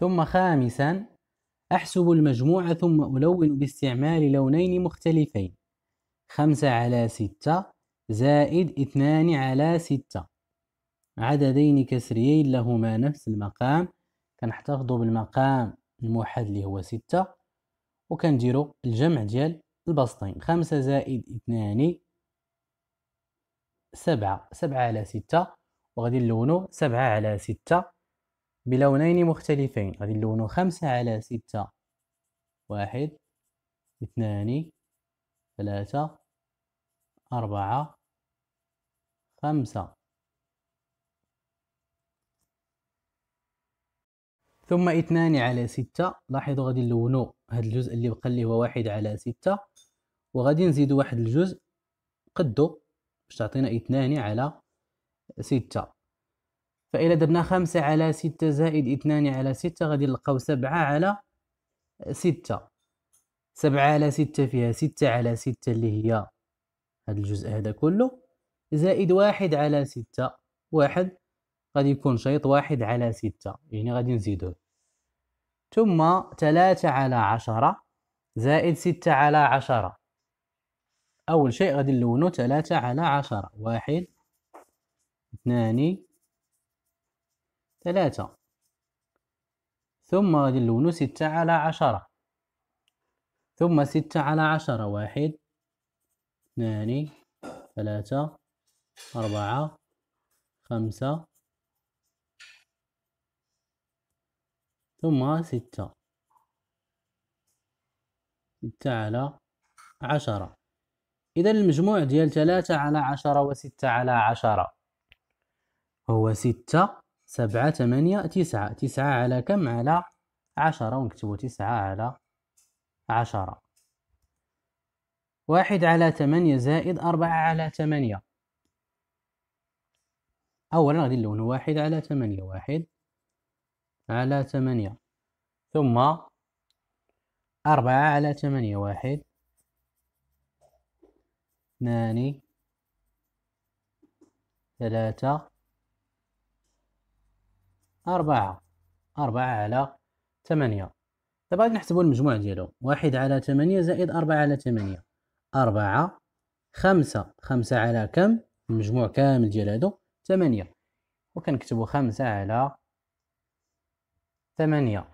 ثم خامسا أحسب المجموع ثم ألون باستعمال لونين مختلفين خمسة على ستة زائد اثنان على ستة عددين كسريين لهما نفس المقام كنحتفظ بالمقام الموحد اللي هو ستة وكنديرو الجمع ديال البسطين خمسة زائد اثنان سبعة سبعة على ستة وغادي نلونو سبعة على ستة بلونين مختلفين غادي نلونو خمسة على ستة واحد اثنان ثلاثة أربعة خمسة ثم اثنان على ستة لاحظوا غادي نلونو هذا الجزء اللي بقى لي هو واحد على ستة وغادي نزيدو واحد الجزء قدو باش تعطينا اثنان على ستة فإلا درنا خمسة على ستة زائد اثنان على ستة غادي نلقاو سبعة على ستة سبعة على ستة فيها ستة على ستة اللي هي هاد الجزء هذا كله زائد واحد على ستة واحد غادي يكون شيط واحد على ستة يعني غادي نزيدوه ثم ثلاثة على عشرة زائد ستة على عشرة أول شيء غادي نلونو ثلاثة على عشرة واحد اثنان ثلاثة ثم غادي نلونو ستة على عشرة ثم ستة على عشرة واحد اثنان ثلاثة أربعة خمسة ثم ستة ستة على عشرة إذا المجموع ديال ثلاثة على عشرة وستة على عشرة هو ستة سبعة ثمانية تسعة تسعة على كم على عشرة ونكتبو تسعة على عشرة واحد على ثمانية زائد أربعة على ثمانية أولا غادي نلونو واحد على ثمانية واحد على ثمانية ثم أربعة على ثمانية واحد اثنان ثلاثة أربعة أربعة على ثمانية دابا طيب غادي نحسبو المجموع ديالو واحد على ثمانية زائد أربعة على ثمانية أربعة خمسة خمسة على كم المجموع كامل ديال هادو ثمانية وكنكتبو خمسة على ثمانية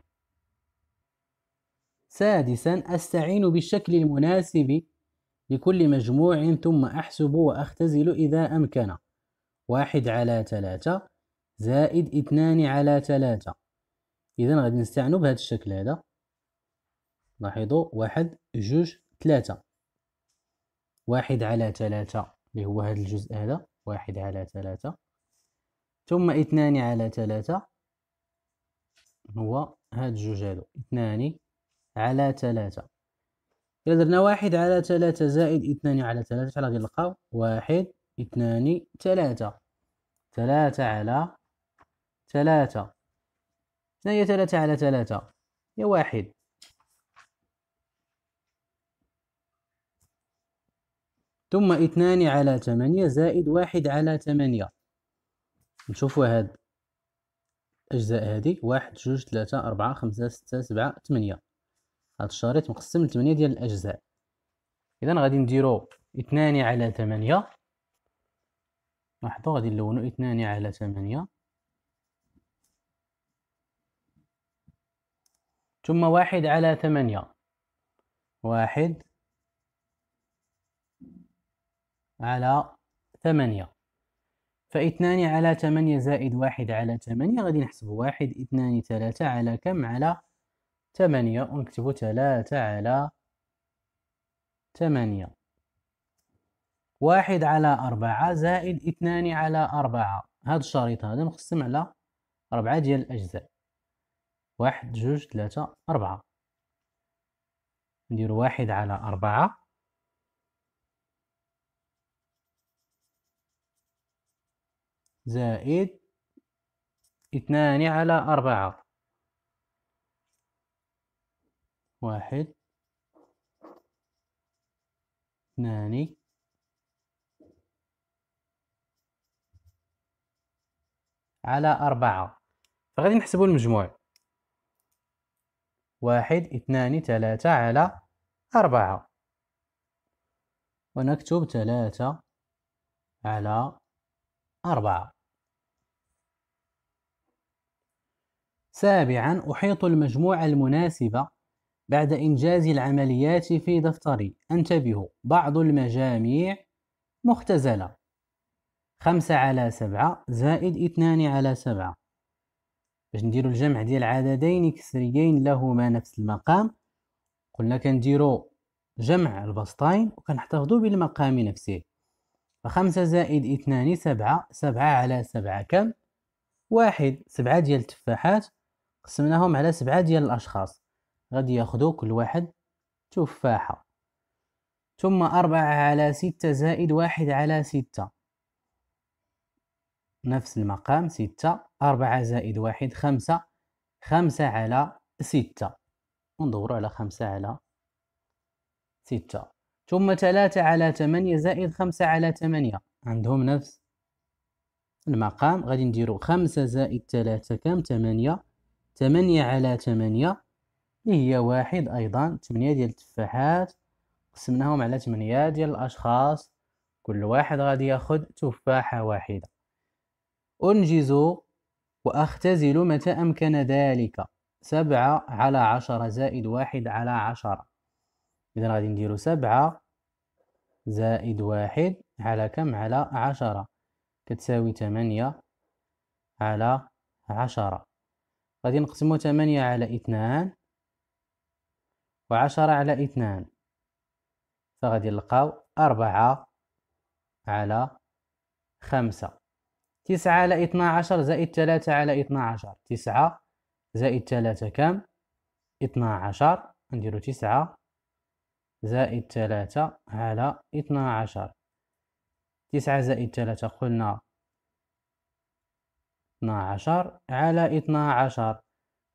سادسا أستعين بالشكل المناسب لكل مجموع ثم أحسب وأختزل إذا أمكن واحد على ثلاثة زائد اثنان على ثلاثة إذا غادي نستعنو بهذا الشكل هذا لاحظوا واحد جوج ثلاثة واحد على ثلاثة اللي هو هذا الجزء هذا واحد على ثلاثة ثم اثنان على ثلاثة هو هاد الجوج هادو اثنان على ثلاثة إلا درنا واحد على ثلاثة زائد اثنان على ثلاثة شحال غادي نلقاو واحد اثنان ثلاثة ثلاثة على ثلاثة شنو ثلاثة على ثلاثة هي واحد ثم اثنان على ثمانية زائد واحد على ثمانية نشوفوا هاد الأجزاء هادي واحد جوج ثلاثة أربعة خمسة ستة سبعة ثمانية هاد الشريط مقسم لثمانية ديال الأجزاء إذا غادي نديرو اثنان على ثمانية لاحظوا غادي نلونو اثنان على ثمانية ثم واحد على ثمانية واحد على ثمانية فاثنان على ثمانية زائد واحد على ثمانية غادي نحسبو واحد اثنان ثلاثة على كم على ثمانية ونكتبو ثلاثة على ثمانية واحد على أربعة زائد اثنان على أربعة هاد الشريط هذا مقسم على أربعة ديال الأجزاء واحد جوج ثلاثة أربعة ندير واحد على أربعة زائد اثنان على أربعة واحد اثنان على أربعة فغادي نحسبو المجموع واحد اثنان ثلاثة على أربعة ونكتب ثلاثة على أربعة سابعا أحيط المجموعة المناسبة بعد إنجاز العمليات في دفتري أنتبه بعض المجاميع مختزلة خمسة على سبعة زائد اثنان على سبعة باش نديرو الجمع ديال عددين كسريين لهما نفس المقام قلنا كنديرو جمع البسطين وكنحتفظو بالمقام نفسه فخمسة زائد اثنان سبعة سبعة على سبعة كم واحد سبعة ديال التفاحات قسمناهم على سبعة ديال الأشخاص غادي ياخدو كل واحد تفاحة ثم أربعة على ستة زائد واحد على ستة نفس المقام ستة أربعة زائد واحد خمسة خمسة على ستة ندور على خمسة على ستة ثم ثلاثة على ثمانية زائد خمسة على ثمانية عندهم نفس المقام غادي نديرو خمسة زائد ثلاثة كام ثمانية ثمانية على ثمانية اللي هي واحد أيضا ثمانية ديال التفاحات قسمناهم على ثمانية ديال الأشخاص كل واحد غادي ياخد تفاحة واحدة أنجز وأختزل متى أمكن ذلك سبعة على عشرة زائد واحد على عشرة إذا غادي نديرو سبعة زائد واحد على كم على عشرة كتساوي تمانية على عشرة غادي نقسمو تمانية على اثنان وعشرة على اثنان فغادي نلقاو أربعة على خمسة تسعة على اثنا عشر زائد ثلاثة على اثنا عشر تسعة زائد ثلاثة كام اثنا عشر نديرو تسعة زائد ثلاثة على اثنا عشر تسعة زائد ثلاثة قلنا اثنا عشر على اثنا عشر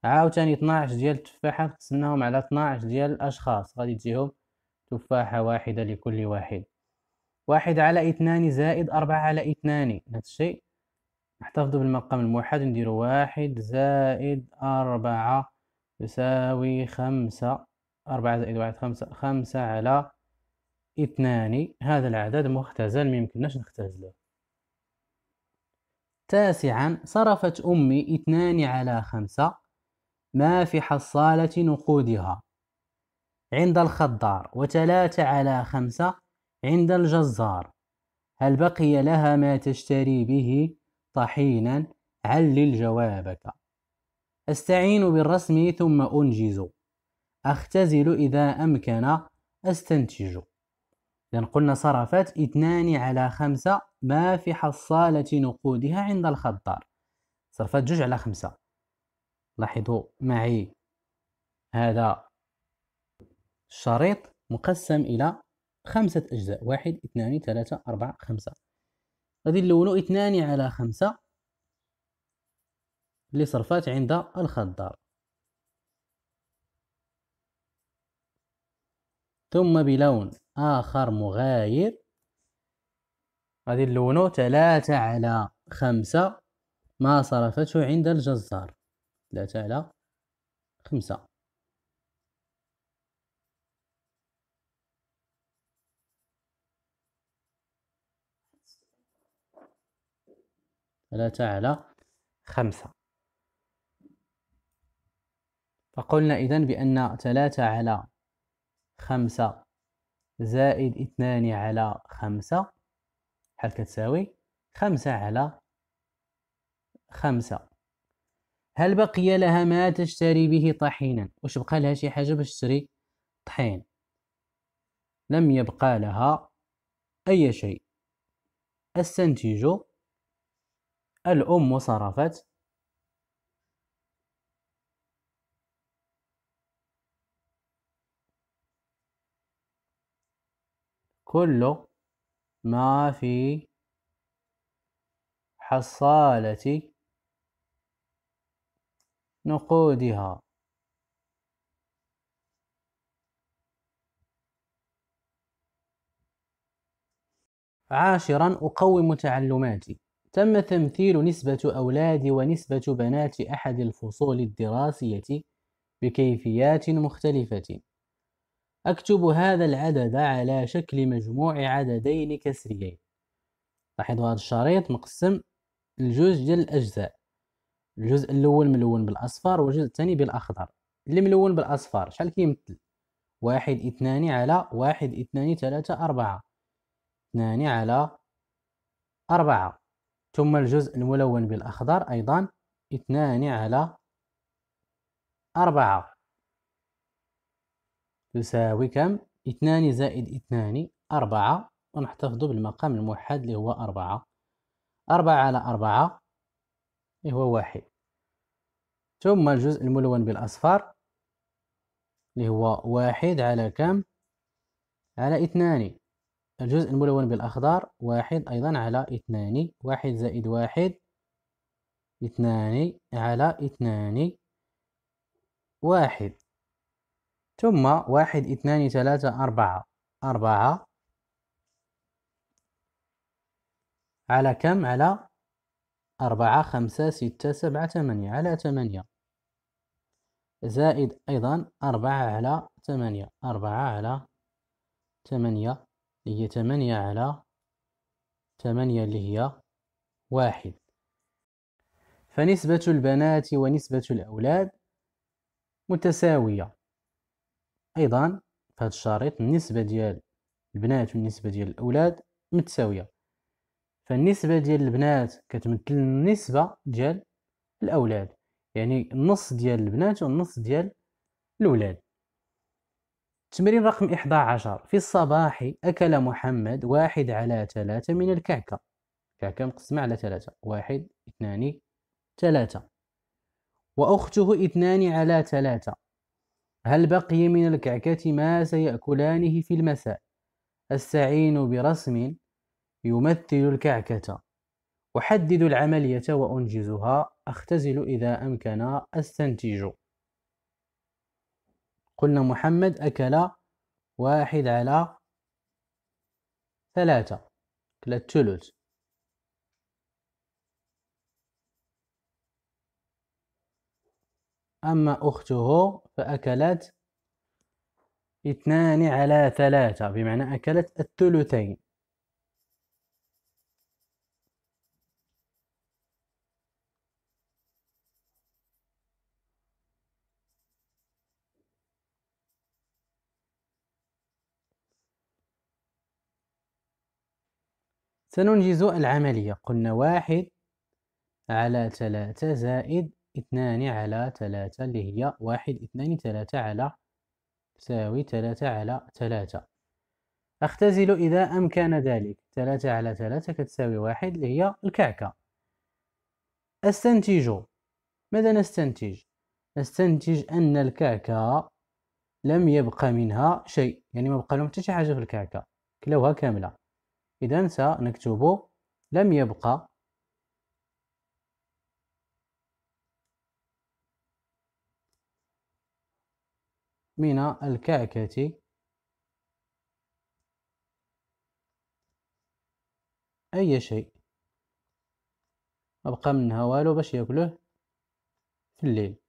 عاوتاني 12 ديال التفاحة نقسمناهم على 12 ديال الأشخاص غادي تجيهم تفاحة واحدة لكل واحد واحد على اثنان زائد أربعة على اثنان نفس الشيء نحتفظوا بالمقام الموحد نديرو واحد زائد أربعة يساوي خمسة أربعة زائد واحد خمسة خمسة على اثنان هذا العدد مختزل ميمكنناش نختزله تاسعا صرفت أمي اثنان على خمسة ما في حصالة نقودها عند الخضار وثلاثة على خمسة عند الجزار هل بقي لها ما تشتري به طحينا علل جوابك أستعين بالرسم ثم أنجز أختزل إذا أمكن أستنتج إذا قلنا صرفت اثنان على خمسة ما في حصالة نقودها عند الخضار صرفت جوج على خمسة لاحظوا معي هذا الشريط مقسم إلى خمسة أجزاء واحد اثنان ثلاثة أربعة خمسة غادي نلونو اثنان على خمسة اللي صرفات عند الخضار ثم بلون آخر مغاير غادي نلونو ثلاثة على خمسة ما صرفته عند الجزار ثلاثة على خمسة ثلاثة على خمسة فقلنا إذن بأن ثلاثة على خمسة زائد اثنان على خمسة حل كتساوي خمسة على خمسة هل بقي لها ما تشتري به طحينا واش بقى لها شي حاجة باش تشتري طحين لم يبقى لها أي شيء أستنتج الأم صرفت كل ما في حصالة نقودها عاشرا أقوم تعلماتي تم تمثيل نسبة أولاد ونسبة بنات أحد الفصول الدراسية بكيفيات مختلفة أكتب هذا العدد على شكل مجموع عددين كسريين لاحظوا هذا الشريط مقسم الجزء ديال الأجزاء الجزء الأول ملون بالأصفر والجزء الثاني بالأخضر اللي ملون بالأصفر شحال كيمثل واحد اثنان على واحد اثنان ثلاثة أربعة اثنان على أربعة ثم الجزء الملون بالأخضر أيضا اثنان على أربعة يساوي كم؟ اثنان زائد اثنان أربعة ونحتفظ بالمقام الموحد اللي هو أربعة أربعة على أربعة اللي هو واحد ثم الجزء الملون بالأصفر اللي هو واحد على كم؟ على اثنان الجزء الملون بالأخضر واحد أيضا على اثنان واحد زائد واحد اثنان على اثنان واحد ثم واحد اثنان ثلاثة أربعة أربعة على كم على أربعة خمسة ستة سبعة ثمانية على ثمانية زائد أيضا أربعة على ثمانية أربعة على ثمانية هي تمانية على تمانية اللي هي واحد فنسبة البنات ونسبة الأولاد متساوية أيضا في هذا الشريط النسبة ديال البنات والنسبة ديال الأولاد متساوية فالنسبة ديال البنات كتمثل النسبة ديال الأولاد يعني النص ديال البنات والنص ديال الأولاد تمرين رقم 11 في الصباح أكل محمد واحد على ثلاثة من الكعكة كعكة مقسمة على ثلاثة واحد اثنان ثلاثة وأخته اثنان على ثلاثة هل بقي من الكعكة ما سيأكلانه في المساء أستعين برسم يمثل الكعكة أحدد العملية وأنجزها أختزل إذا أمكن أستنتج قلنا محمد أكل واحد على ثلاثة أكل الثلث أما أخته فأكلت اثنان على ثلاثة بمعنى أكلت الثلثين سننجز العملية قلنا واحد على ثلاثة زائد اثنان على ثلاثة اللي هي واحد اثنان ثلاثة على تساوي ثلاثة على ثلاثة أختزل إذا أمكن ذلك ثلاثة على ثلاثة كتساوي واحد اللي هي الكعكة أستنتج ماذا نستنتج؟ نستنتج أن الكعكة لم يبقى منها شيء يعني ما بقى لهم حتى شي حاجة في الكعكة كلوها كاملة إذا سنكتب لم يبقى من الكعكة أي شيء ما بقى منها والو باش ياكلوه في الليل